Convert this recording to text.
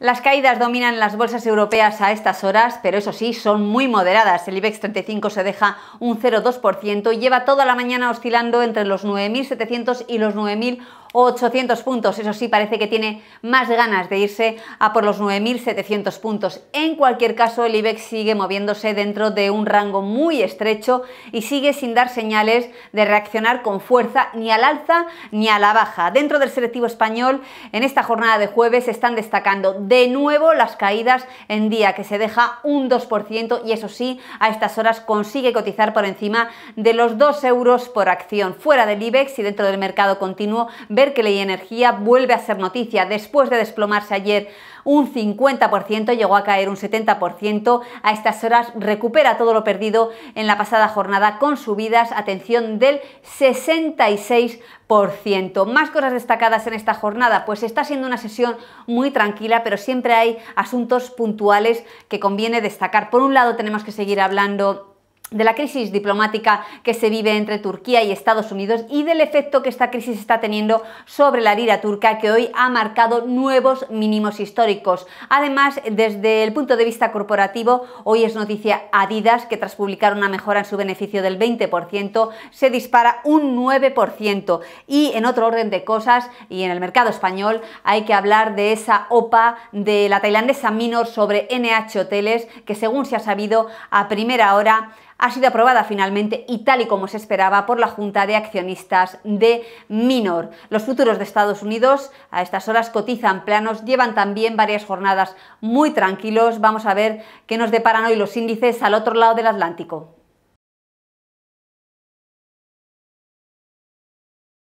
Las caídas dominan las bolsas europeas a estas horas, pero eso sí, son muy moderadas. El IBEX 35 se deja un 0,2% y lleva toda la mañana oscilando entre los 9.700 y los 9.000 800 puntos. Eso sí, parece que tiene más ganas de irse a por los 9.700 puntos. En cualquier caso, el IBEX sigue moviéndose dentro de un rango muy estrecho y sigue sin dar señales de reaccionar con fuerza ni al alza ni a la baja. Dentro del selectivo español, en esta jornada de jueves están destacando de nuevo las caídas en día, que se deja un 2% y eso sí, a estas horas consigue cotizar por encima de los 2 euros por acción. Fuera del IBEX y dentro del mercado continuo, que la Energía vuelve a ser noticia. Después de desplomarse ayer un 50%, llegó a caer un 70%. A estas horas recupera todo lo perdido en la pasada jornada con subidas, atención, del 66%. Más cosas destacadas en esta jornada, pues está siendo una sesión muy tranquila, pero siempre hay asuntos puntuales que conviene destacar. Por un lado, tenemos que seguir hablando de la crisis diplomática que se vive entre Turquía y Estados Unidos y del efecto que esta crisis está teniendo sobre la lira turca que hoy ha marcado nuevos mínimos históricos. Además, desde el punto de vista corporativo, hoy es noticia Adidas que tras publicar una mejora en su beneficio del 20% se dispara un 9% y en otro orden de cosas y en el mercado español hay que hablar de esa OPA de la tailandesa Minor sobre NH Hoteles que según se ha sabido a primera hora ha sido aprobada finalmente y tal y como se esperaba por la Junta de Accionistas de Minor. Los futuros de Estados Unidos a estas horas cotizan planos, llevan también varias jornadas muy tranquilos. Vamos a ver qué nos deparan hoy los índices al otro lado del Atlántico.